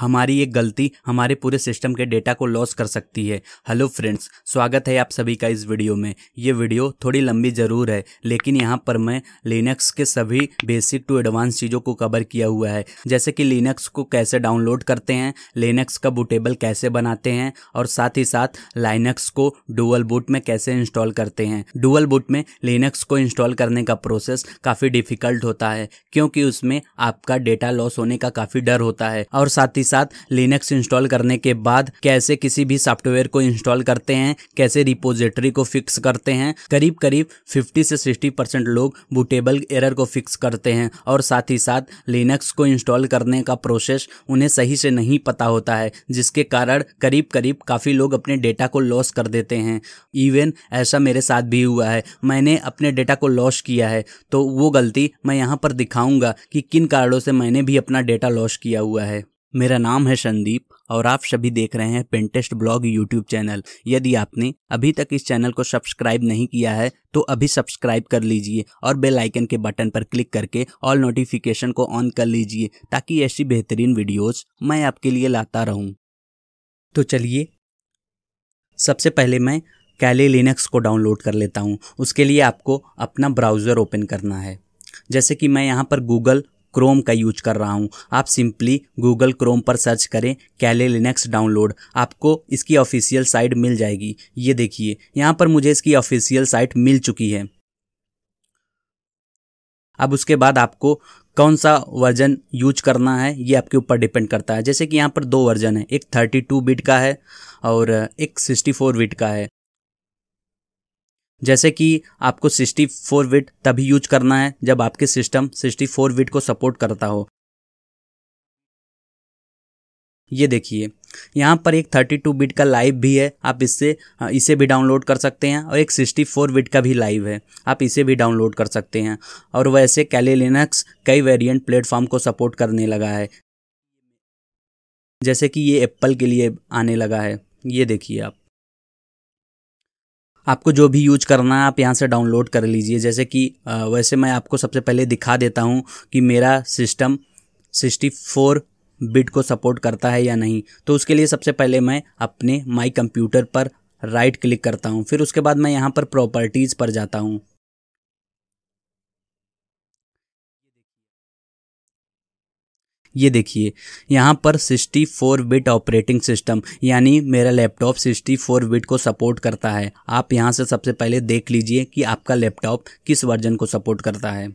हमारी ये गलती हमारे पूरे सिस्टम के डेटा को लॉस कर सकती है हेलो फ्रेंड्स स्वागत है आप सभी का इस वीडियो में ये वीडियो थोड़ी लंबी ज़रूर है लेकिन यहाँ पर मैं लिनक्स के सभी बेसिक टू एडवांस चीज़ों को कवर किया हुआ है जैसे कि लिनक्स को कैसे डाउनलोड करते हैं लिनक्स का बुटेबल कैसे बनाते हैं और साथ ही साथ लाइनक्स को डुअल बूट में कैसे इंस्टॉल करते हैं डुअल बूट में लिनक्स को इंस्टॉल करने का प्रोसेस काफ़ी डिफिकल्ट होता है क्योंकि उसमें आपका डेटा लॉस होने का काफ़ी डर होता है और साथ ही ही साथ लिनक्स इंस्टॉल करने के बाद कैसे किसी भी सॉफ्टवेयर को इंस्टॉल करते हैं कैसे रिपोजिटरी को फिक्स करते हैं करीब करीब 50 से 60 परसेंट लोग बूटेबल एरर को फिक्स करते हैं और साथ ही साथ लिनक्स को इंस्टॉल करने का प्रोसेस उन्हें सही से नहीं पता होता है जिसके कारण करीब करीब काफ़ी लोग अपने डेटा को लॉस कर देते हैं इवन ऐसा मेरे साथ भी हुआ है मैंने अपने डेटा को लॉस किया है तो वो गलती मैं यहाँ पर दिखाऊंगा कि किन कारणों से मैंने भी अपना डेटा लॉस किया हुआ है मेरा नाम है संदीप और आप सभी देख रहे हैं पेंटेस्ट ब्लॉग यूट्यूब चैनल यदि आपने अभी तक इस चैनल को सब्सक्राइब नहीं किया है तो अभी सब्सक्राइब कर लीजिए और बेल आइकन के बटन पर क्लिक करके ऑल नोटिफिकेशन को ऑन कर लीजिए ताकि ऐसी बेहतरीन वीडियोस मैं आपके लिए लाता रहूँ तो चलिए सबसे पहले मैं कैले लिनक्स को डाउनलोड कर लेता हूँ उसके लिए आपको अपना ब्राउज़र ओपन करना है जैसे कि मैं यहाँ पर गूगल क्रोम का यूज कर रहा हूँ आप सिंपली गूगल क्रोम पर सर्च करें कैले लिनक्स डाउनलोड आपको इसकी ऑफिशियल साइट मिल जाएगी ये देखिए यहाँ पर मुझे इसकी ऑफिशियल साइट मिल चुकी है अब उसके बाद आपको कौन सा वर्जन यूज करना है ये आपके ऊपर डिपेंड करता है जैसे कि यहाँ पर दो वर्जन है एक 32 बिट का है और एक 64 बिट का है जैसे कि आपको 64 विट तभी यूज करना है जब आपके सिस्टम 64 विट को सपोर्ट करता हो ये देखिए यहाँ पर एक 32 बिट का लाइव भी है आप इससे हाँ, इसे भी डाउनलोड कर सकते हैं और एक 64 बिट का भी लाइव है आप इसे भी डाउनलोड कर सकते हैं और वैसे कैले लिनक्स कई वेरिएंट प्लेटफॉर्म को सपोर्ट करने लगा है जैसे कि ये एप्पल के लिए आने लगा है ये देखिए आप आपको जो भी यूज करना है आप यहाँ से डाउनलोड कर लीजिए जैसे कि वैसे मैं आपको सबसे पहले दिखा देता हूँ कि मेरा सिस्टम सिक्सटी फोर बिट को सपोर्ट करता है या नहीं तो उसके लिए सबसे पहले मैं अपने माई कंप्यूटर पर राइट क्लिक करता हूँ फिर उसके बाद मैं यहाँ पर प्रॉपर्टीज़ पर जाता हूँ ये देखिए यहाँ पर 64 बिट ऑपरेटिंग सिस्टम यानी मेरा लैपटॉप 64 बिट को सपोर्ट करता है आप यहाँ से सबसे पहले देख लीजिए कि आपका लैपटॉप किस वर्जन को सपोर्ट करता है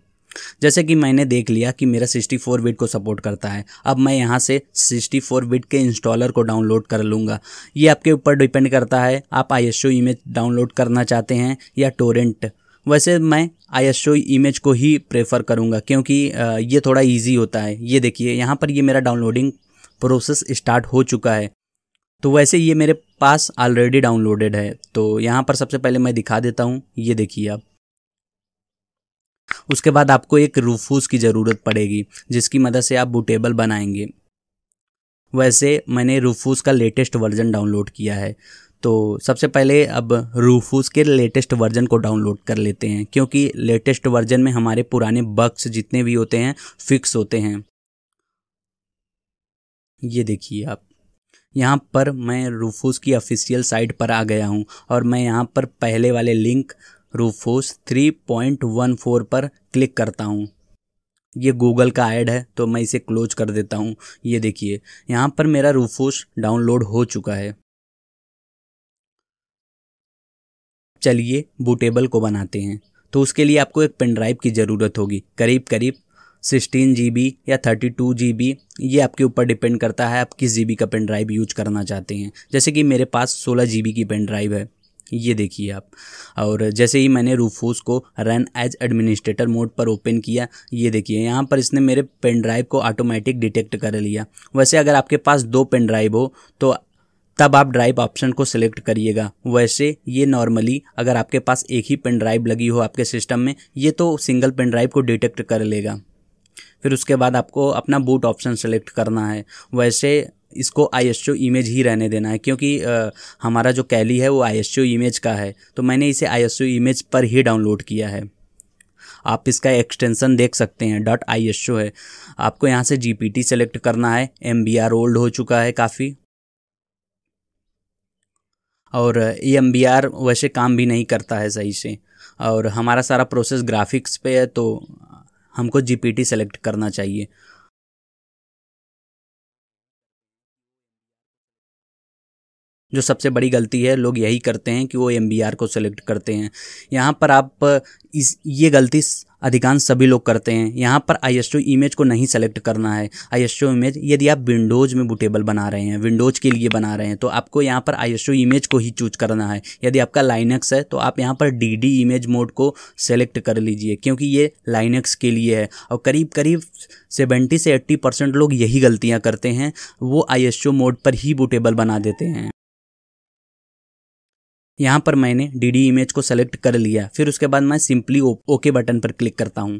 जैसे कि मैंने देख लिया कि मेरा 64 बिट को सपोर्ट करता है अब मैं यहाँ से 64 बिट के इंस्टॉलर को डाउनलोड कर लूँगा ये आपके ऊपर डिपेंड करता है आप आई इमेज डाउनलोड करना चाहते हैं या टोरेंट वैसे मैं आई एस इमेज को ही प्रेफर करूँगा क्योंकि ये थोड़ा ईजी होता है ये देखिए यहाँ पर ये मेरा डाउनलोडिंग प्रोसेस स्टार्ट हो चुका है तो वैसे ये मेरे पास ऑलरेडी डाउनलोडेड है तो यहाँ पर सबसे पहले मैं दिखा देता हूँ ये देखिए आप उसके बाद आपको एक रूफूस की ज़रूरत पड़ेगी जिसकी मदद से आप बुटेबल बनाएंगे वैसे मैंने रूफूस का लेटेस्ट वर्जन डाउनलोड किया है तो सबसे पहले अब रूफूस के लेटेस्ट वर्जन को डाउनलोड कर लेते हैं क्योंकि लेटेस्ट वर्जन में हमारे पुराने बग्स जितने भी होते हैं फिक्स होते हैं ये देखिए आप यहाँ पर मैं रूफूस की ऑफिशियल साइट पर आ गया हूँ और मैं यहाँ पर पहले वाले लिंक रूफूस 3.14 पर क्लिक करता हूँ ये गूगल का ऐड है तो मैं इसे क्लोज कर देता हूँ ये देखिए यहाँ पर मेरा रूफूस डाउनलोड हो चुका है चलिए बूटेबल को बनाते हैं तो उसके लिए आपको एक पेन ड्राइव की ज़रूरत होगी करीब करीब सिक्सटीन जी या थर्टी टू जी ये आपके ऊपर डिपेंड करता है आप किस जी का पेन ड्राइव यूज करना चाहते हैं जैसे कि मेरे पास सोलह जी की पेन ड्राइव है ये देखिए आप और जैसे ही मैंने रूफोस को रन एज एडमिनिस्ट्रेटर मोड पर ओपन किया ये देखिए यहाँ पर इसने मेरे पेन ड्राइव को ऑटोमेटिक डिटेक्ट कर लिया वैसे अगर आपके पास दो पेन ड्राइव हो तो तब आप ड्राइव ऑप्शन को सिलेक्ट करिएगा वैसे ये नॉर्मली अगर आपके पास एक ही पेन ड्राइव लगी हो आपके सिस्टम में ये तो सिंगल पेन ड्राइव को डिटेक्ट कर लेगा फिर उसके बाद आपको अपना बूट ऑप्शन सेलेक्ट करना है वैसे इसको आई इमेज ही रहने देना है क्योंकि आ, हमारा जो कैली है वो आई इमेज का है तो मैंने इसे आई इमेज पर ही डाउनलोड किया है आप इसका एक्सटेंसन देख सकते हैं डॉट आई है आपको यहाँ से जी पी टी सेलेक्ट करना है एम बी आर ओल्ड हो चुका है काफ़ी और ई एम बी आर वैसे काम भी नहीं करता है सही से और हमारा सारा प्रोसेस ग्राफिक्स पे है तो हमको जी पी टी सेलेक्ट करना चाहिए जो सबसे बड़ी गलती है लोग यही करते हैं कि वो एम बी आर को सेलेक्ट करते हैं यहाँ पर आप इस ये गलती अधिकांश सभी लोग करते हैं यहाँ पर आई इमेज को नहीं सेलेक्ट करना है आई इमेज यदि आप विंडोज़ में बुटेबल बना रहे हैं विंडोज़ के लिए बना रहे हैं तो आपको यहाँ पर आई इमेज को ही चूज करना है यदि आपका लाइनक्स है तो आप यहाँ पर डी इमेज मोड को सेलेक्ट कर लीजिए क्योंकि ये लाइनक्स के लिए है और करीब करीब सेवेंटी से एट्टी परसेंट लोग यही गलतियाँ करते हैं वो आई मोड पर ही बुटेबल बना देते हैं यहाँ पर मैंने डी डी इमेज को सेलेक्ट कर लिया फिर उसके बाद मैं सिंपली ओके बटन पर क्लिक करता हूँ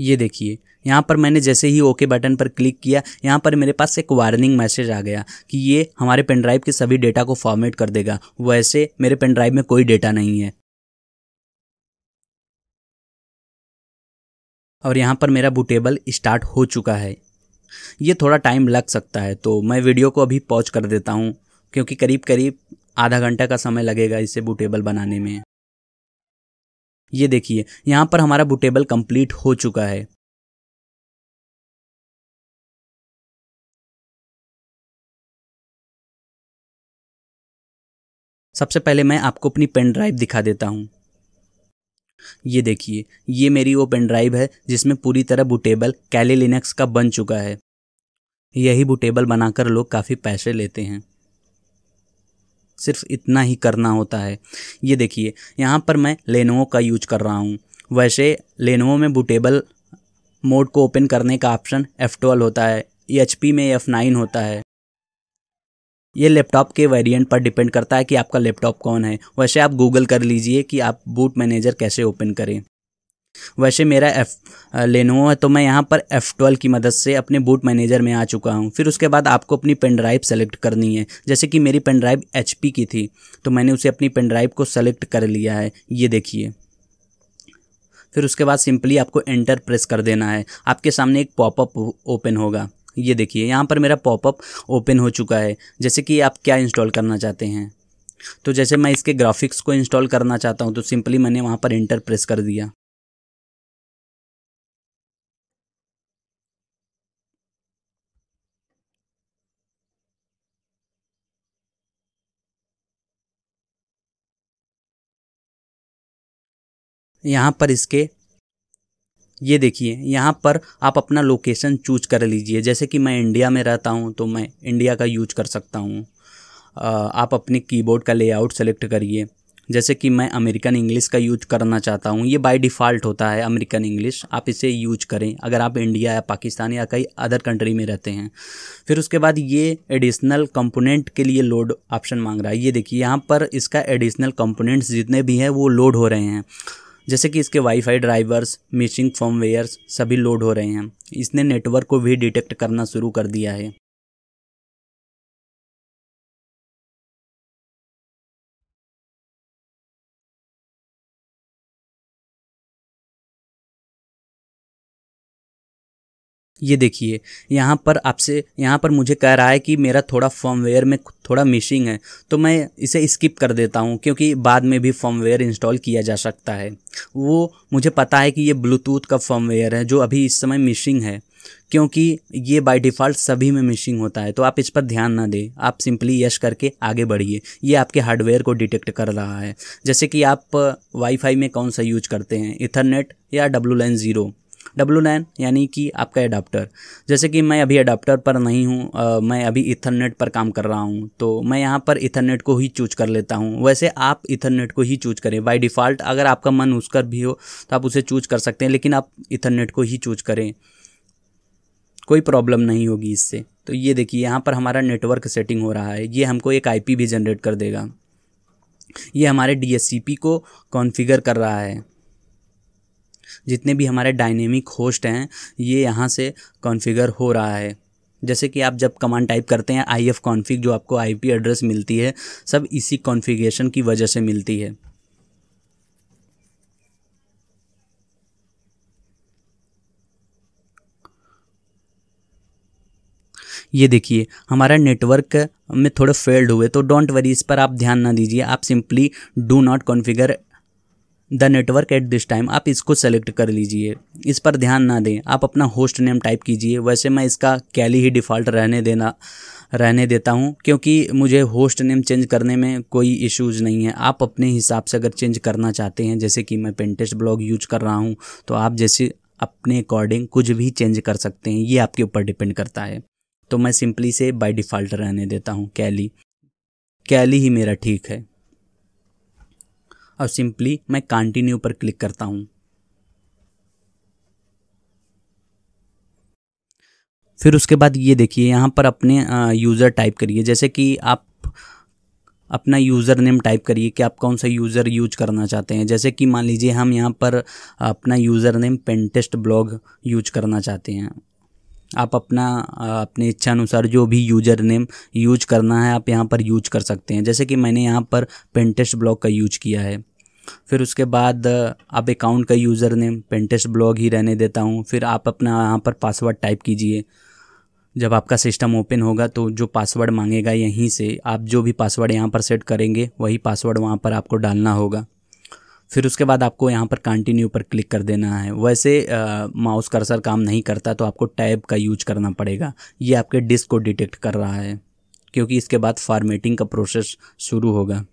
ये देखिए यहाँ पर मैंने जैसे ही ओके बटन पर क्लिक किया यहाँ पर मेरे पास एक वार्निंग मैसेज आ गया कि ये हमारे पेनड्राइव के सभी डेटा को फॉर्मेट कर देगा वैसे मेरे पेनड्राइव में कोई डेटा नहीं है और यहाँ पर मेरा बुटेबल स्टार्ट हो चुका है ये थोड़ा टाइम लग सकता है तो मैं वीडियो को अभी पॉज कर देता हूँ क्योंकि करीब करीब आधा घंटा का समय लगेगा इसे बुटेबल बनाने में ये देखिए यहाँ पर हमारा बुटेबल कंप्लीट हो चुका है सबसे पहले मैं आपको अपनी पेन ड्राइव दिखा देता हूँ ये देखिए ये मेरी वो पेन ड्राइव है जिसमें पूरी तरह बुटेबल कैले लिनक्स का बन चुका है यही बुटेबल बनाकर लोग काफ़ी पैसे लेते हैं सिर्फ इतना ही करना होता है ये देखिए यहाँ पर मैं लेनोवो का यूज कर रहा हूँ वैसे लेनोवो में बुटेबल मोड को ओपन करने का ऑप्शन F12 होता है एच में F9 होता है ये लैपटॉप के वेरिएंट पर डिपेंड करता है कि आपका लैपटॉप कौन है वैसे आप गूगल कर लीजिए कि आप बूट मैनेजर कैसे ओपन करें वैसे मेरा एफ लेनो है तो मैं यहाँ पर एफ़ ट्वेल्व की मदद से अपने बूट मैनेजर में आ चुका हूँ फिर उसके बाद आपको अपनी पेन ड्राइव सेलेक्ट करनी है जैसे कि मेरी पेन ड्राइव एच की थी तो मैंने उसे अपनी पेन ड्राइव को सेलेक्ट कर लिया है ये देखिए फिर उसके बाद सिंपली आपको एंटर प्रेस कर देना है आपके सामने एक पॉपअप ओपन होगा ये देखिए यहाँ पर मेरा पॉपअप ओपन हो चुका है जैसे कि आप क्या इंस्टॉल करना चाहते हैं तो जैसे मैं इसके ग्राफिक्स को इंस्टॉल करना चाहता हूँ तो सिंपली मैंने वहाँ पर इंटर प्रेस कर दिया यहाँ पर इसके ये देखिए यहाँ पर आप अपना लोकेशन चूज कर लीजिए जैसे कि मैं इंडिया में रहता हूँ तो मैं इंडिया का यूज कर सकता हूँ आप अपने कीबोर्ड का लेआउट सेलेक्ट करिए जैसे कि मैं अमेरिकन इंग्लिश का यूज करना चाहता हूँ ये बाय डिफ़ॉल्ट होता है अमेरिकन इंग्लिश आप इसे यूज करें अगर आप इंडिया या पाकिस्तान या कई अदर कंट्री में रहते हैं फिर उसके बाद ये एडिशनल कंपोनेंट के लिए लोड ऑप्शन मांग रहा है ये देखिए यहाँ पर इसका एडिशनल कंपोनेंट्स जितने भी हैं वो लोड हो रहे हैं जैसे कि इसके वाईफाई ड्राइवर्स मिसिंग फॉर्मवेयर्स सभी लोड हो रहे हैं इसने नेटवर्क को भी डिटेक्ट करना शुरू कर दिया है ये देखिए यहाँ पर आपसे यहाँ पर मुझे कह रहा है कि मेरा थोड़ा फॉर्मवेयर में थोड़ा मिसिंग है तो मैं इसे स्किप कर देता हूँ क्योंकि बाद में भी फॉर्मवेयर इंस्टॉल किया जा सकता है वो मुझे पता है कि ये ब्लूटूथ का फॉर्मवेयर है जो अभी इस समय मिसिंग है क्योंकि ये बाय डिफ़ॉल्ट सभी में मिसिंग होता है तो आप इस पर ध्यान ना दें आप सिंपली यश करके आगे बढ़िए ये आपके हार्डवेयर को डिटेक्ट कर रहा है जैसे कि आप वाईफाई में कौन सा यूज करते हैं इथरनेट या W line zero W nine oh यानी कि आपका अडाप्टर जैसे कि मैं अभी अडाप्टर पर नहीं हूँ मैं अभी इथरनेट पर काम कर रहा हूँ तो मैं यहाँ पर इथरनेट को ही चूज कर लेता हूँ वैसे आप इथरनेट को ही चूज करें बाय डिफ़ॉल्ट अगर आपका मन उस कर भी हो तो आप उसे चूज कर सकते हैं लेकिन आप इथरनेट को ही चूज करें कोई प्रॉब्लम नहीं होगी इससे तो ये देखिए यहाँ पर हमारा नेटवर्क सेटिंग हो रहा है ये हमको एक पी भी जनरेट कर देगा ये हमारे पी को कॉन्फ़िगर कर रहा है जितने भी हमारे डायनेमिक होस्ट हैं ये यहाँ से कॉन्फ़िगर हो रहा है जैसे कि आप जब कमांड टाइप करते हैं आई एफ कॉन्फिक जो आपको पी एड्रेस मिलती है सब इसी कॉन्फ़िगरेशन की वजह से मिलती है ये देखिए हमारा नेटवर्क में थोड़े फेल्ड हुए तो डोंट वरी इस पर आप ध्यान ना दीजिए आप simply do not configure the network at this time आप इसको सेलेक्ट कर लीजिए इस पर ध्यान ना दें आप अपना होस्ट नेम टाइप कीजिए वैसे मैं इसका कैली ही डिफ़ॉल्ट रहने देना रहने देता हूँ क्योंकि मुझे होस्ट नेम चेंज करने में कोई इश्यूज़ नहीं है आप अपने हिसाब से अगर चेंज करना चाहते हैं जैसे कि मैं पेंटेस्ट ब्लॉग यूज कर रहा हूँ तो आप जैसे अपने अकॉर्डिंग कुछ भी चेंज कर सकते हैं ये आपके ऊपर डिपेंड करता है तो मैं सिंपली से बाई डिफ़ॉल्ट रहने देता हूँ कैली कैली ही मेरा ठीक है और सिंपली मैं कंटिन्यू पर क्लिक करता हूँ फिर उसके बाद ये देखिए यहाँ पर अपने यूज़र टाइप करिए जैसे कि आप अपना यूज़र नेम टाइप करिए कि आप कौन सा यूज़र यूज करना चाहते हैं जैसे कि मान लीजिए हम यहाँ पर अपना user name pentest blog use करना चाहते हैं आप अपना अपने इच्छा अनुसार जो भी यूजर नेम यूज करना है आप यहाँ पर यूज कर सकते हैं जैसे कि मैंने यहाँ पर पेंटेस्ट ब्लॉग का यूज किया है फिर उसके बाद आप अकाउंट का यूज़र नेम पेंटेस्ट ब्लॉग ही रहने देता हूँ फिर आप अपना यहाँ पर पासवर्ड टाइप कीजिए जब आपका सिस्टम ओपन होगा तो जो पासवर्ड मांगेगा यहीं से आप जो भी पासवर्ड यहाँ पर सेट करेंगे वही पासवर्ड वहाँ पर आपको डालना होगा फिर उसके बाद आपको यहाँ पर कंटिन्यू पर क्लिक कर देना है वैसे माउस कर्सर काम नहीं करता तो आपको टैब का यूज करना पड़ेगा ये आपके डिस्क को डिटेक्ट कर रहा है क्योंकि इसके बाद फॉर्मेटिंग का प्रोसेस शुरू होगा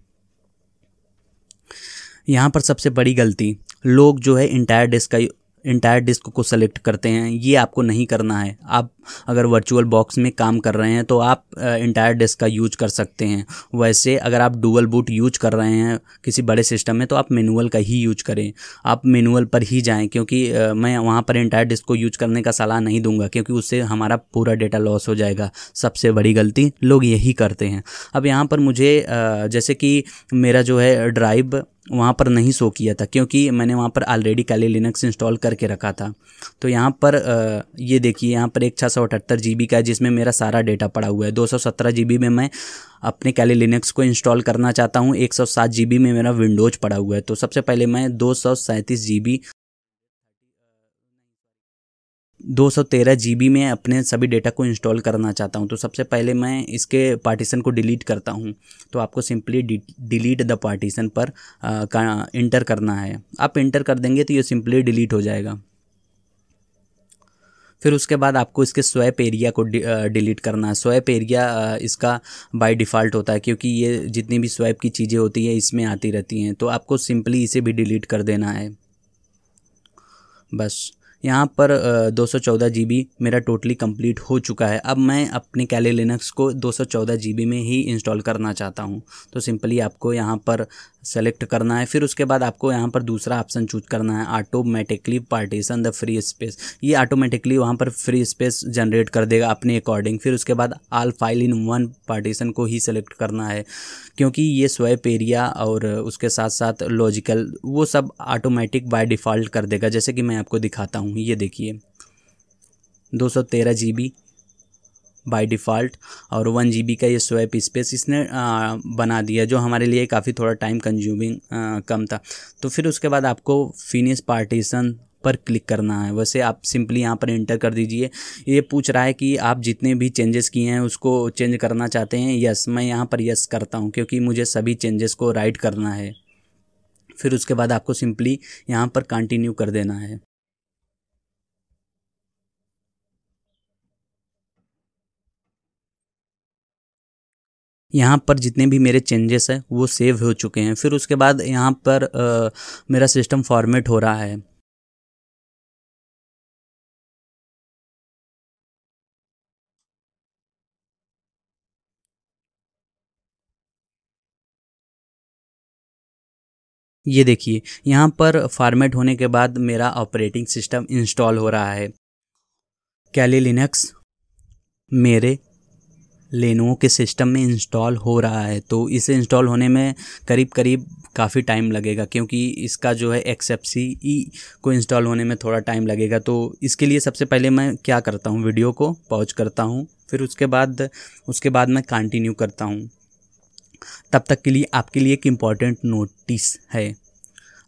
यहाँ पर सबसे बड़ी गलती लोग जो है इंटायर डिस्क का इंटायर डिस्क को सेलेक्ट करते हैं ये आपको नहीं करना है आप अगर वर्चुअल बॉक्स में काम कर रहे हैं तो आप इंटायर डिस्क का यूज कर सकते हैं वैसे अगर आप डुअल बूट यूज कर रहे हैं किसी बड़े सिस्टम में तो आप मैनुअल का ही यूज करें आप मैनुअल पर ही जाएं क्योंकि मैं वहाँ पर इंटायर डिस्क को यूज करने का सलाह नहीं दूंगा क्योंकि उससे हमारा पूरा डेटा लॉस हो जाएगा सबसे बड़ी गलती लोग यही करते हैं अब यहाँ पर मुझे जैसे कि मेरा जो है ड्राइव वहाँ पर नहीं शो किया था क्योंकि मैंने वहाँ पर ऑलरेडी काले लिनक्स इंस्टॉल करके रखा था तो यहाँ पर ये देखिए यहाँ पर एक छः सौ अठहत्तर जी बी का है जिसमें मेरा सारा डेटा पड़ा हुआ है दो सौ सत्रह जी बी में मैं अपने कैले लिनक्स को इंस्टॉल करना चाहता हूँ एक सौ सात जी बी में मेरा विंडोज़ पड़ा हुआ है तो सबसे पहले मैं दो सौ सैंतीस जी बी दो सौ तेरह जी बी में अपने सभी डेटा को इंस्टॉल करना चाहता हूँ तो सबसे पहले मैं इसके पार्टीशन को डिलीट करता हूँ तो आपको सिंपली डिलीट द पार्टीशन पर इंटर करना है आप इंटर कर देंगे तो ये सिंपली डिलीट हो जाएगा फिर उसके बाद आपको इसके स्वैप एरिया को डिलीट करना है स्वैप एरिया इसका बाय डिफ़ॉल्ट होता है क्योंकि ये जितनी भी स्वैप की चीज़ें होती है इसमें आती रहती हैं तो आपको सिंपली इसे भी डिलीट कर देना है बस यहाँ पर दो सौ मेरा टोटली कंप्लीट हो चुका है अब मैं अपने कैले लिनक्स को दो सौ में ही इंस्टॉल करना चाहता हूँ तो सिंपली आपको यहाँ पर सेलेक्ट करना है फिर उसके बाद आपको यहाँ पर दूसरा ऑप्शन चूज करना है automatically partition the free space ये ऑटोमेटिकली वहाँ पर फ्री स्पेस जनरेट कर देगा अपने अकॉर्डिंग फिर उसके बाद all file in one partition को ही सेलेक्ट करना है क्योंकि ये स्वैप एरिया और उसके साथ साथ लॉजिकल वो सब ऑटोमेटिक बाय डिफ़ॉल्ट कर देगा जैसे कि मैं आपको दिखाता हूँ ये देखिए दो सौ तेरह जी बी बाय डिफ़ॉल्ट और वन जी का ये स्वैप स्पेस इसने आ, बना दिया जो हमारे लिए काफ़ी थोड़ा टाइम कंज्यूमिंग कम था तो फिर उसके बाद आपको फिनिश पार्टीशन पर क्लिक करना है वैसे आप सिंपली यहाँ पर इंटर कर दीजिए ये पूछ रहा है कि आप जितने भी चेंजेस किए हैं उसको चेंज करना चाहते हैं यस मैं यहाँ पर यस करता हूँ क्योंकि मुझे सभी चेंजेस को राइट करना है फिर उसके बाद आपको सिंपली यहाँ पर कंटिन्यू कर देना है यहाँ पर जितने भी मेरे चेंजेस हैं वो सेव हो चुके हैं फिर उसके बाद यहाँ पर आ, मेरा सिस्टम फॉर्मेट हो रहा है ये देखिए यहाँ पर फॉर्मेट होने के बाद मेरा ऑपरेटिंग सिस्टम इंस्टॉल हो रहा है कैली लिनक्स मेरे लेनोवो के सिस्टम में इंस्टॉल हो रहा है तो इसे इंस्टॉल होने में करीब करीब काफ़ी टाइम लगेगा क्योंकि इसका जो है सी ई e को इंस्टॉल होने में थोड़ा टाइम लगेगा तो इसके लिए सबसे पहले मैं क्या करता हूँ वीडियो को पॉज करता हूँ फिर उसके बाद उसके बाद मैं कंटिन्यू करता हूँ तब तक के लिए आपके लिए एक इम्पॉर्टेंट नोटिस है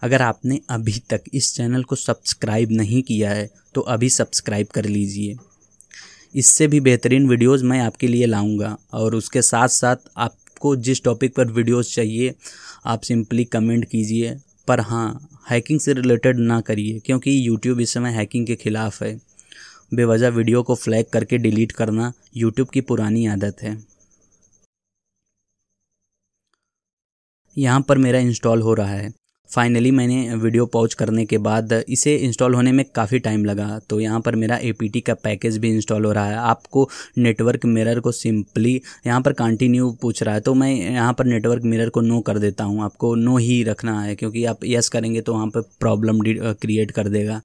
अगर आपने अभी तक इस चैनल को सब्सक्राइब नहीं किया है तो अभी सब्सक्राइब कर लीजिए इससे भी बेहतरीन वीडियोस मैं आपके लिए लाऊंगा और उसके साथ साथ आपको जिस टॉपिक पर वीडियोस चाहिए आप सिंपली कमेंट कीजिए पर हाँ हैकिंग से रिलेटेड ना करिए क्योंकि यूट्यूब इस समय हैकिंग के ख़िलाफ़ है बेवजह वीडियो को फ्लैग करके डिलीट करना यूट्यूब की पुरानी आदत है यहाँ पर मेरा इंस्टॉल हो रहा है फाइनली मैंने वीडियो पॉज करने के बाद इसे इंस्टॉल होने में काफ़ी टाइम लगा तो यहाँ पर मेरा ए का पैकेज भी इंस्टॉल हो रहा है आपको नेटवर्क मिरर को सिंपली यहाँ पर कंटिन्यू पूछ रहा है तो मैं यहाँ पर नेटवर्क मिरर को नो कर देता हूँ आपको नो ही रखना है क्योंकि आप यस करेंगे तो वहाँ पर प्रॉब्लम क्रिएट कर देगा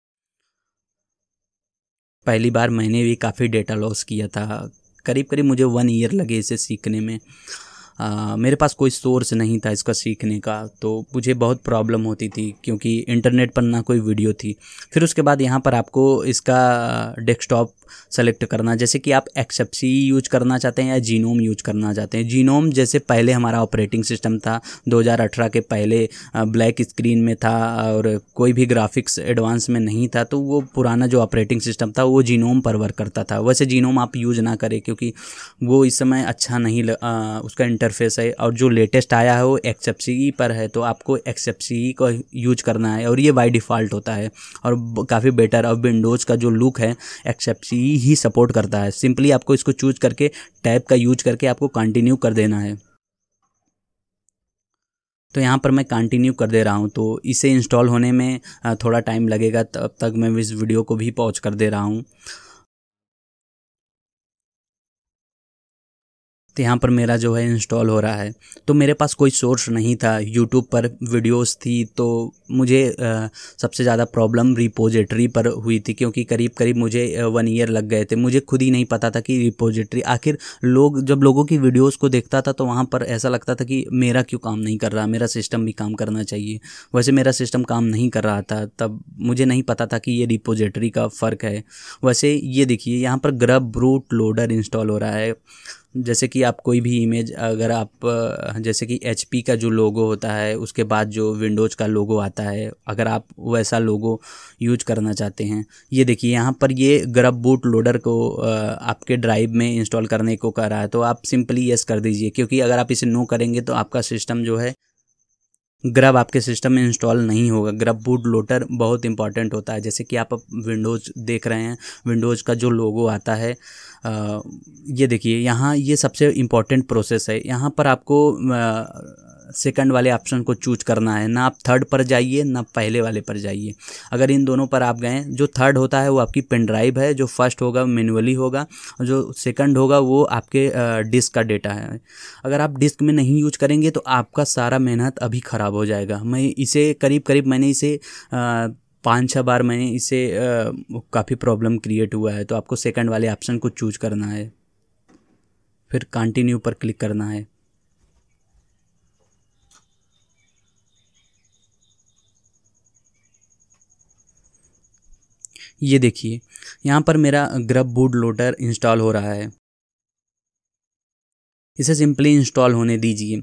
पहली बार मैंने भी काफ़ी डेटा लॉस किया था करीब करीब मुझे वन ईयर लगे इसे सीखने में आ, मेरे पास कोई सोर्स नहीं था इसका सीखने का तो मुझे बहुत प्रॉब्लम होती थी क्योंकि इंटरनेट पर ना कोई वीडियो थी फिर उसके बाद यहाँ पर आपको इसका डेस्कटॉप सेलेक्ट करना जैसे कि आप एक्सेप्सी यूज करना चाहते हैं या जीनोम यूज करना चाहते हैं जीनोम जैसे पहले हमारा ऑपरेटिंग सिस्टम था 2018 के पहले ब्लैक स्क्रीन में था और कोई भी ग्राफिक्स एडवांस में नहीं था तो वो पुराना जो ऑपरेटिंग सिस्टम था वो जीनोम पर वर्क करता था वैसे जीनोम आप यूज ना करें क्योंकि वो इस समय अच्छा नहीं लग, आ, उसका इंटरफेस है और जो लेटेस्ट आया है वो एक्सेप्सी e पर है तो आपको एक्सेप्सी e को यूज करना है और ये बाई डिफ़ॉल्ट होता है और काफ़ी बेटर और विंडोज़ का जो लुक है एक्सेप्सी e ही सपोर्ट करता है सिंपली आपको इसको चूज करके टैब का यूज करके आपको कंटिन्यू कर देना है तो यहाँ पर मैं कंटिन्यू कर दे रहा हूँ तो इसे इंस्टॉल होने में थोड़ा टाइम लगेगा तब तक मैं इस वीडियो को भी पॉज कर दे रहा हूँ तो यहाँ पर मेरा जो है इंस्टॉल हो रहा है तो मेरे पास कोई सोर्स नहीं था यूट्यूब पर वीडियोस थी तो मुझे सबसे ज़्यादा प्रॉब्लम रिपोजिटरी पर हुई थी क्योंकि करीब करीब मुझे वन ईयर लग गए थे मुझे खुद ही नहीं पता था कि रिपोजिटरी आखिर लोग जब लोगों की वीडियोस को देखता था तो वहाँ पर ऐसा लगता था कि मेरा क्यों काम नहीं कर रहा मेरा सिस्टम भी काम करना चाहिए वैसे मेरा सिस्टम काम नहीं कर रहा था तब मुझे नहीं पता था कि ये रिपोजिटरी का फ़र्क है वैसे ये देखिए यहाँ पर ग्रब ब्रूट लोडर इंस्टॉल हो रहा है जैसे कि आप कोई भी इमेज अगर आप जैसे कि एच का जो लोगो होता है उसके बाद जो विंडोज़ का लोगो आता है अगर आप वैसा लोगो यूज करना चाहते हैं ये देखिए यहाँ पर ये ग्रब बूट लोडर को आपके ड्राइव में इंस्टॉल करने को कह रहा है तो आप सिंपली येस कर दीजिए क्योंकि अगर आप इसे नो करेंगे तो आपका सिस्टम जो है ग्रब आपके सिस्टम में इंस्टॉल नहीं होगा ग्रब बूट लोटर बहुत इंपॉर्टेंट होता है जैसे कि आप विंडोज़ देख रहे हैं विंडोज़ का जो लोगो आता है ये देखिए यहाँ ये सबसे इम्पॉर्टेंट प्रोसेस है यहाँ पर आपको सेकंड वाले ऑप्शन को चूज करना है ना आप थर्ड पर जाइए ना पहले वाले पर जाइए अगर इन दोनों पर आप गए जो थर्ड होता है वो आपकी पेन ड्राइव है जो फर्स्ट होगा मैनुअली होगा जो सेकंड होगा वो आपके डिस्क का डेटा है अगर आप डिस्क में नहीं यूज करेंगे तो आपका सारा मेहनत अभी ख़राब हो जाएगा मैं इसे करीब करीब मैंने इसे आ, पाँच छः बार मैंने इसे काफ़ी प्रॉब्लम क्रिएट हुआ है तो आपको सेकंड वाले ऑप्शन को चूज करना है फिर कंटिन्यू पर क्लिक करना है ये देखिए यहाँ पर मेरा ग्रब बूट लोटर इंस्टॉल हो रहा है इसे सिंपली इंस्टॉल होने दीजिए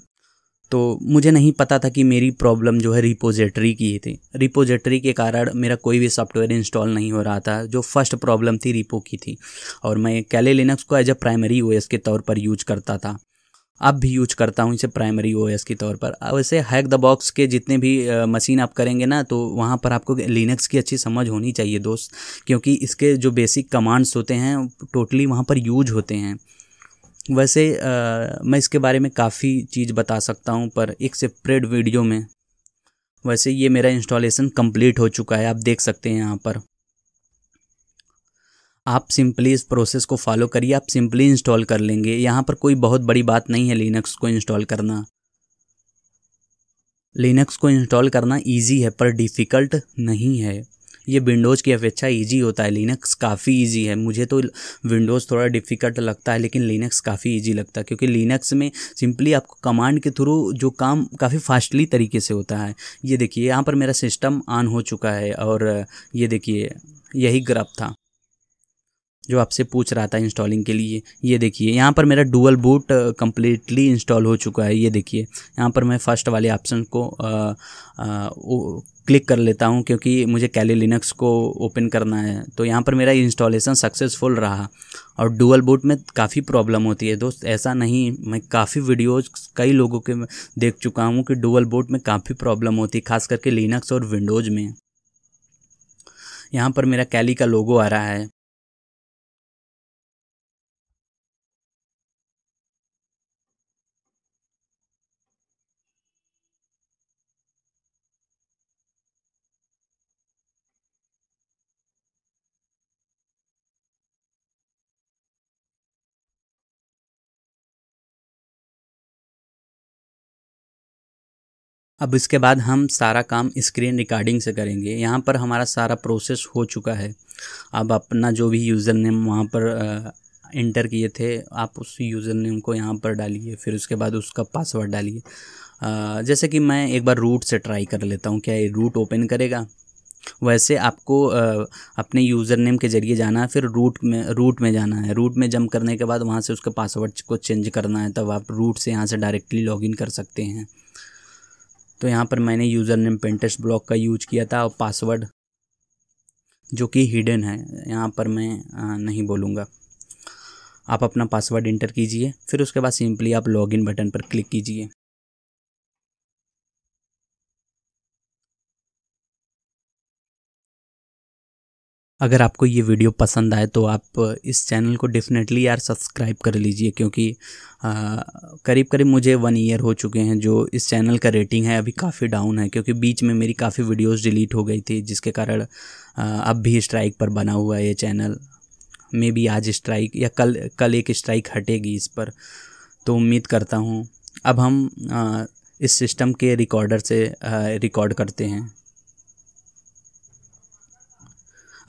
तो मुझे नहीं पता था कि मेरी प्रॉब्लम जो है रिपोजिटरी की थी रिपोजिटरी के कारण मेरा कोई भी सॉफ्टवेयर इंस्टॉल नहीं हो रहा था जो फर्स्ट प्रॉब्लम थी रिपो की थी और मैं कैले लिनक्स को एज अ प्राइमरी ओ के तौर पर यूज करता था अब भी यूज करता हूँ इसे प्राइमरी ओ के तौर पर अब इसे हैक द बॉक्स के जितने भी मशीन आप करेंगे ना तो वहाँ पर आपको लिनक्स की अच्छी समझ होनी चाहिए दोस्त क्योंकि इसके जो बेसिक कमांड्स होते हैं टोटली वहाँ पर यूज होते हैं वैसे आ, मैं इसके बारे में काफ़ी चीज़ बता सकता हूँ पर एक सेपरेट वीडियो में वैसे ये मेरा इंस्टॉलेशन कंप्लीट हो चुका है आप देख सकते हैं यहाँ पर आप सिंपली इस प्रोसेस को फॉलो करिए आप सिंपली इंस्टॉल कर लेंगे यहाँ पर कोई बहुत बड़ी बात नहीं है लिनक्स को इंस्टॉल करना लिनक्स को इंस्टॉल करना इजी है पर डिफ़िकल्ट नहीं है ये विंडोज़ की अपेक्षा ईजी होता है लिनक्स काफ़ी ईजी है मुझे तो विंडोज़ थोड़ा डिफ़िकल्ट लगता है लेकिन लिनक्स काफ़ी ईजी लगता है क्योंकि लिनक्स में सिंपली आपको कमांड के थ्रू जो काम काफ़ी फास्टली तरीके से होता है ये देखिए यहाँ पर मेरा सिस्टम ऑन हो चुका है और ये देखिए यही ग्रप था जो आपसे पूछ रहा था इंस्टॉलिंग के लिए ये देखिए यहाँ पर मेरा डुअल बूट कम्प्लीटली इंस्टॉल हो चुका है ये देखिए यहाँ पर मैं फर्स्ट वाले ऑप्शन को आ, आ, क्लिक कर लेता हूँ क्योंकि मुझे कैली लिनक्स को ओपन करना है तो यहाँ पर मेरा इंस्टॉलेशन सक्सेसफुल रहा और डुअल बूट में काफ़ी प्रॉब्लम होती है दोस्त ऐसा नहीं मैं काफ़ी वीडियोज कई लोगों के देख चुका हूँ कि डुअल बूट में काफ़ी प्रॉब्लम होती है खास करके लिनक्स और विंडोज़ में यहाँ पर मेरा कैली का लोगो आ रहा है अब इसके बाद हम सारा काम स्क्रीन रिकॉर्डिंग से करेंगे यहाँ पर हमारा सारा प्रोसेस हो चुका है अब अपना जो भी यूज़र नेम वहाँ पर इंटर किए थे आप उस यूज़र नेम को यहाँ पर डालिए फिर उसके बाद उसका पासवर्ड डालिए जैसे कि मैं एक बार रूट से ट्राई कर लेता हूँ क्या ये रूट ओपन करेगा वैसे आपको अपने यूज़र नेम के ज़रिए जाना है फिर रूट में रूट में जाना है रूट में जम करने के बाद वहाँ से उसके पासवर्ड को चेंज करना है तब आप रूट से यहाँ से डायरेक्टली लॉगिन कर सकते हैं तो यहाँ पर मैंने यूज़र नेम पेंटेस्ट ब्लॉक का यूज किया था और पासवर्ड जो कि हिडन है यहाँ पर मैं नहीं बोलूँगा आप अपना पासवर्ड इंटर कीजिए फिर उसके बाद सिंपली आप लॉगिन बटन पर क्लिक कीजिए अगर आपको ये वीडियो पसंद आए तो आप इस चैनल को डेफिनेटली यार सब्सक्राइब कर लीजिए क्योंकि करीब करीब मुझे वन ईयर हो चुके हैं जो इस चैनल का रेटिंग है अभी काफ़ी डाउन है क्योंकि बीच में मेरी काफ़ी वीडियोस डिलीट हो गई थी जिसके कारण अब भी स्ट्राइक पर बना हुआ है ये चैनल मे बी आज स्ट्राइक या कल कल एक स्ट्राइक हटेगी इस पर तो उम्मीद करता हूँ अब हम आ, इस सिस्टम के रिकॉर्डर से रिकॉर्ड करते हैं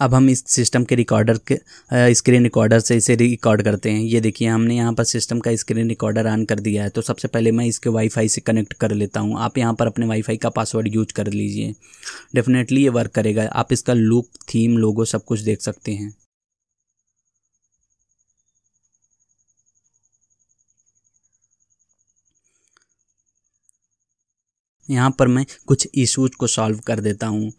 अब हम इस सिस्टम के रिकॉर्डर के स्क्रीन रिकॉर्डर से इसे रिकॉर्ड करते हैं ये देखिए हमने यहाँ पर सिस्टम का स्क्रीन रिकॉर्डर ऑन कर दिया है तो सबसे पहले मैं इसके वाईफाई से कनेक्ट कर लेता हूँ आप यहाँ पर अपने वाईफाई का पासवर्ड यूज कर लीजिए डेफिनेटली ये वर्क करेगा आप इसका लुक थीम लोगो सब कुछ देख सकते हैं यहाँ पर मैं कुछ इशूज़ को सॉल्व कर देता हूँ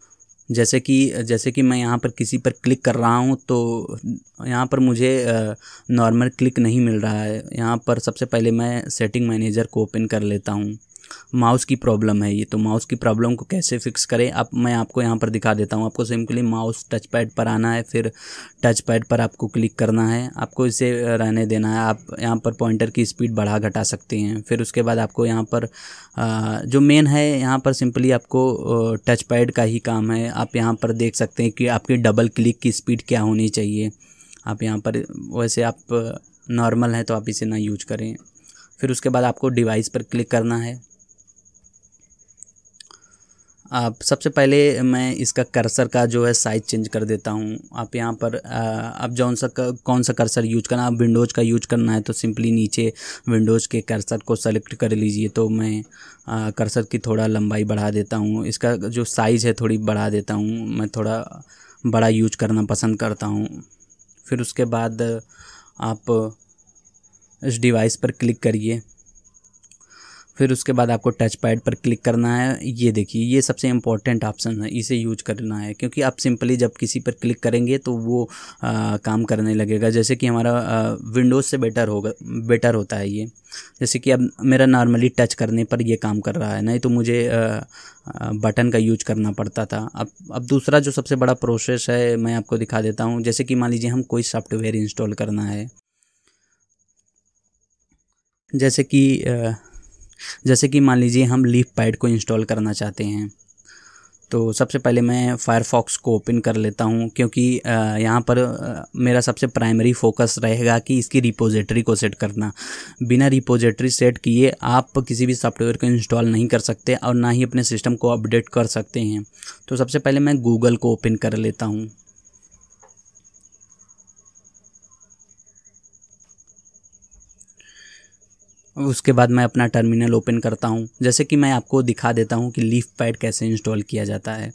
जैसे कि जैसे कि मैं यहाँ पर किसी पर क्लिक कर रहा हूँ तो यहाँ पर मुझे नॉर्मल क्लिक नहीं मिल रहा है यहाँ पर सबसे पहले मैं सेटिंग मैनेजर को ओपन कर लेता हूँ माउस की प्रॉब्लम है ये तो माउस की प्रॉब्लम को कैसे फिक्स करें अब मैं आपको यहाँ पर दिखा देता हूँ आपको सिंपली माउस टच पैड पर आना है फिर टच पैड पर आपको क्लिक करना है आपको इसे रहने देना है आप यहाँ पर पॉइंटर की स्पीड बढ़ा घटा सकते हैं फिर उसके बाद आपको यहाँ पर जो मेन है यहाँ पर सिंपली आपको टच पैड का ही काम है आप यहाँ पर देख सकते हैं कि आपकी डबल क्लिक की स्पीड क्या होनी चाहिए आप यहाँ पर वैसे आप नॉर्मल हैं तो आप इसे ना यूज करें फिर उसके बाद आपको डिवाइस पर क्लिक करना है आप सबसे पहले मैं इसका कर्सर का जो है साइज़ चेंज कर देता हूँ आप यहाँ पर आप जौन सा कौन सा कर्सर यूज करना आप विंडोज़ का यूज करना है तो सिंपली नीचे विंडोज़ के कर्सर को सेलेक्ट कर लीजिए तो मैं आ, कर्सर की थोड़ा लंबाई बढ़ा देता हूँ इसका जो साइज़ है थोड़ी बढ़ा देता हूँ मैं थोड़ा बड़ा यूज करना पसंद करता हूँ फिर उसके बाद आप इस डिवाइस पर क्लिक करिए फिर उसके बाद आपको टच पैड पर क्लिक करना है ये देखिए ये सबसे इम्पॉर्टेंट ऑप्शन है इसे यूज करना है क्योंकि आप सिंपली जब किसी पर क्लिक करेंगे तो वो आ, काम करने लगेगा जैसे कि हमारा विंडोज़ से बेटर होगा बेटर होता है ये जैसे कि अब मेरा नॉर्मली टच करने पर ये काम कर रहा है नहीं तो मुझे आ, बटन का यूज करना पड़ता था अब अब दूसरा जो सबसे बड़ा प्रोसेस है मैं आपको दिखा देता हूँ जैसे कि मान लीजिए हम कोई सॉफ्टवेयर इंस्टॉल करना है जैसे कि जैसे कि मान लीजिए हम लीफ पैड को इंस्टॉल करना चाहते हैं तो सबसे पहले मैं फायरफॉक्स को ओपन कर लेता हूँ क्योंकि यहाँ पर मेरा सबसे प्राइमरी फोकस रहेगा कि इसकी रिपोजिटरी को सेट करना बिना रिपोजिटरी सेट किए आप किसी भी सॉफ्टवेयर को इंस्टॉल नहीं कर सकते और ना ही अपने सिस्टम को अपडेट कर सकते हैं तो सबसे पहले मैं गूगल को ओपन कर लेता हूँ उसके बाद मैं अपना टर्मिनल ओपन करता हूँ जैसे कि मैं आपको दिखा देता हूँ कि लीफ पैड कैसे इंस्टॉल किया जाता है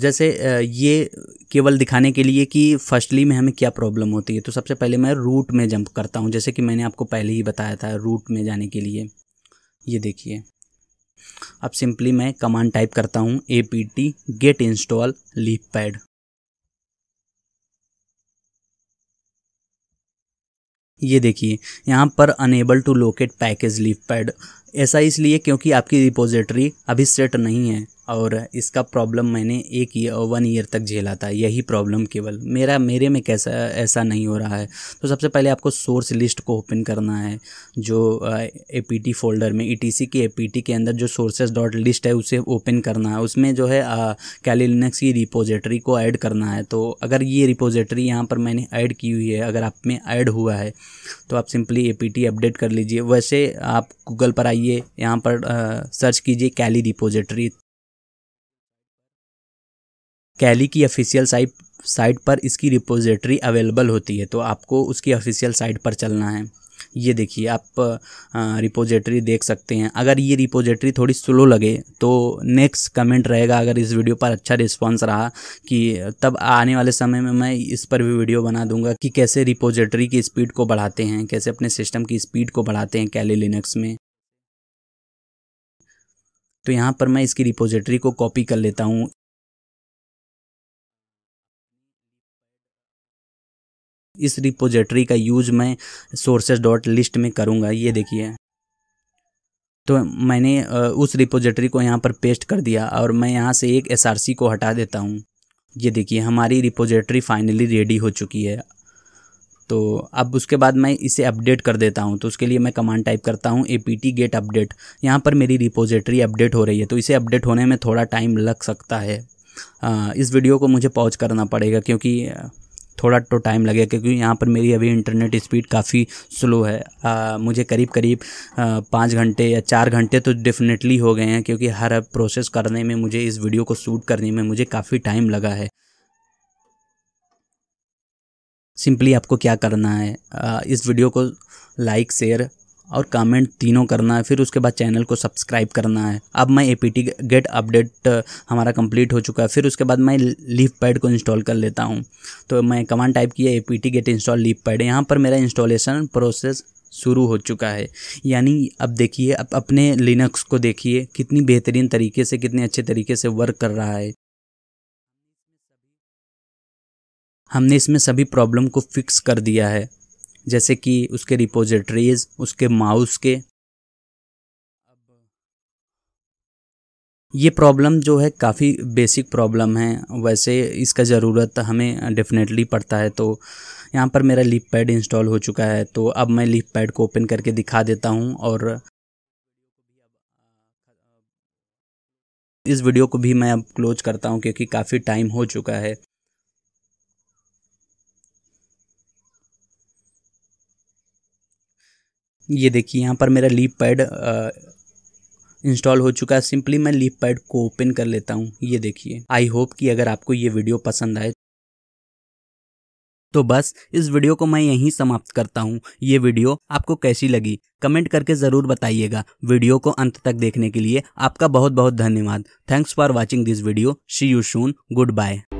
जैसे ये केवल दिखाने के लिए कि फर्स्टली में हमें क्या प्रॉब्लम होती है तो सबसे पहले मैं रूट में जंप करता हूँ जैसे कि मैंने आपको पहले ही बताया था रूट में जाने के लिए ये देखिए अब सिंपली मैं कमांड टाइप करता हूँ A P T get install leafpad ये देखिए यहाँ पर unable to locate package leafpad ऐसा इसलिए क्योंकि आपकी रिपोजिटरी अभी सेट नहीं है और इसका प्रॉब्लम मैंने एक ईयर वन ईयर तक झेला था यही प्रॉब्लम केवल मेरा मेरे में कैसा ऐसा नहीं हो रहा है तो सबसे पहले आपको सोर्स लिस्ट को ओपन करना है जो ए पी टी फोल्डर में ई टी सी के ए पी टी के अंदर जो सोर्सेज डॉट लिस्ट है उसे ओपन करना है उसमें जो है कैलिनक्स की रिपोजिटरी को ऐड करना है तो अगर ये रिपोजिटरी यहाँ पर मैंने ऐड की हुई है अगर आप में ऐड हुआ है तो आप simply A P T update कर लीजिए वैसे आप गूगल पर आई आइए यहाँ पर आ, सर्च कीजिए कैली रिपोजिटरी कैली की ऑफिशियल साइट साइट पर इसकी रिपोजिटरी अवेलेबल होती है तो आपको उसकी ऑफिशियल साइट पर चलना है ये देखिए आप रिपोजिटरी देख सकते हैं अगर ये रिपोजिटरी थोड़ी स्लो लगे तो नेक्स्ट कमेंट रहेगा अगर इस वीडियो पर अच्छा रिस्पांस रहा कि तब आने वाले समय में मैं इस पर भी वीडियो बना दूंगा कि कैसे रिपोजिटरी की स्पीड को बढ़ाते हैं कैसे अपने सिस्टम की स्पीड को बढ़ाते हैं कैली लिनक्स में तो यहाँ पर मैं इसकी रिपोजिटरी को कॉपी कर लेता हूँ इस रिपोजिटरी का यूज मैं सोर्सेज डॉट लिस्ट में करूँगा ये देखिए तो मैंने उस रिपोजिटरी को यहाँ पर पेस्ट कर दिया और मैं यहाँ से एक एसआरसी को हटा देता हूँ ये देखिए हमारी रिपोजिटरी फाइनली रेडी हो चुकी है तो अब उसके बाद मैं इसे अपडेट कर देता हूँ तो उसके लिए मैं कमांड टाइप करता हूँ A P T get update यहाँ पर मेरी रिपोजिटरी अपडेट हो रही है तो इसे अपडेट होने में थोड़ा टाइम लग सकता है आ, इस वीडियो को मुझे पॉज करना पड़ेगा क्योंकि थोड़ा तो टाइम लगेगा क्योंकि यहाँ पर मेरी अभी इंटरनेट स्पीड काफ़ी स्लो है आ, मुझे करीब करीब पाँच घंटे या चार घंटे तो डेफिनेटली हो गए हैं क्योंकि हर प्रोसेस करने में मुझे इस वीडियो को शूट करने में मुझे काफ़ी टाइम लगा है सिंपली आपको क्या करना है इस वीडियो को लाइक शेयर और कमेंट तीनों करना है फिर उसके बाद चैनल को सब्सक्राइब करना है अब मैं एपीटी गेट अपडेट हमारा कंप्लीट हो चुका है फिर उसके बाद मैं लीफ पैड को इंस्टॉल कर लेता हूँ तो मैं कमांड टाइप किया APT get install leafpad यहाँ पर मेरा इंस्टॉलेशन प्रोसेस शुरू हो चुका है यानी अब देखिए अब अपने लिनक्स को देखिए कितनी बेहतरीन तरीके से कितने अच्छे तरीके से वर्क कर रहा है हमने इसमें सभी प्रॉब्लम को फिक्स कर दिया है जैसे कि उसके रिपोजिटरीज उसके माउस के ये प्रॉब्लम जो है काफ़ी बेसिक प्रॉब्लम है वैसे इसका ज़रूरत हमें डेफिनेटली पड़ता है तो यहाँ पर मेरा लिप पैड इंस्टॉल हो चुका है तो अब मैं लिप पैड को ओपन करके दिखा देता हूँ और इस वीडियो को भी मैं अब क्लोज करता हूँ क्योंकि काफ़ी टाइम हो चुका है ये देखिए यहाँ पर मेरा लीप पैड इंस्टॉल हो चुका है सिंपली मैं लीप पैड को ओपन कर लेता हूँ ये देखिए आई होप कि अगर आपको ये वीडियो पसंद आए तो बस इस वीडियो को मैं यहीं समाप्त करता हूँ ये वीडियो आपको कैसी लगी कमेंट करके ज़रूर बताइएगा वीडियो को अंत तक देखने के लिए आपका बहुत बहुत धन्यवाद thanks for watching this video see you soon good bye